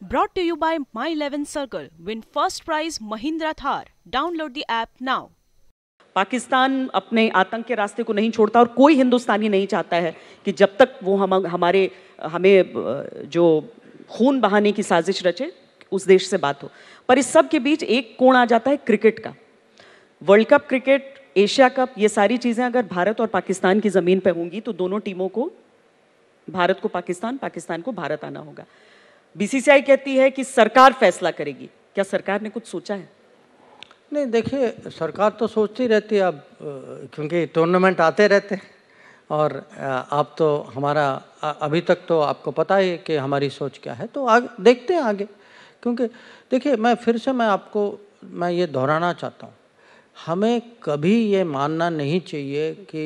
brought to you by My 11 Circle. Win first prize Mahindra Thar. Download the app now. Pakistan अपने आतंक के रास्ते को नहीं छोड़ता और कोई हिंदुस्तानी नहीं चाहता है कि जब तक वो हम हमारे हमें जो खून बहाने की साजिश रचे उस देश से बात हो पर इस सब के बीच एक कोण आ जाता है क्रिकेट का world cup cricket Asia cup ये सारी चीज़ें अगर भारत और पाकिस्तान की ज़मीन पर होंगी तो दोनों टीमों को भारत को पाकिस्तान पाकिस्तान को भारत आना होगा बीसीसीआई कहती है कि सरकार फैसला करेगी क्या सरकार ने कुछ सोचा है नहीं देखिए सरकार तो सोचती रहती है अब क्योंकि टूर्नामेंट आते रहते हैं और आप तो हमारा अभी तक तो आपको पता ही कि हमारी सोच क्या है तो आगे देखते हैं आगे क्योंकि देखिए मैं फिर से मैं आपको मैं ये दोहराना चाहता हूँ हमें कभी ये मानना नहीं चाहिए कि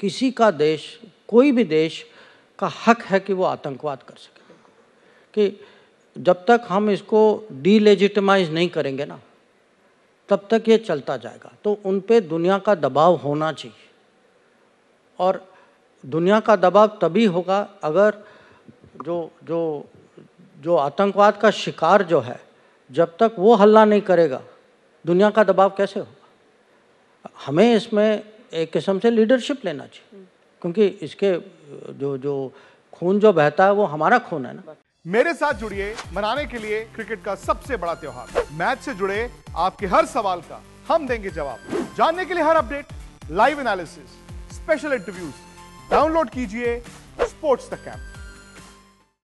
किसी का देश कोई भी देश का हक है कि वो आतंकवाद कर सके कि जब तक हम इसको डीलेजिटमाइज नहीं करेंगे ना तब तक ये चलता जाएगा तो उन पर दुनिया का दबाव होना चाहिए और दुनिया का दबाव तभी होगा अगर जो जो जो आतंकवाद का शिकार जो है जब तक वो हल्ला नहीं करेगा दुनिया का दबाव कैसे होगा हमें इसमें एक किस्म से लीडरशिप लेना चाहिए क्योंकि इसके जो जो खून जो बहता है वो हमारा खून है ना मेरे साथ जुड़िए मनाने के लिए क्रिकेट का सबसे बड़ा त्यौहार मैच से जुड़े आपके हर सवाल का हम देंगे जवाब जानने के लिए हर update live analysis special interviews download कीजिए स्पोर्ट्स द कैंप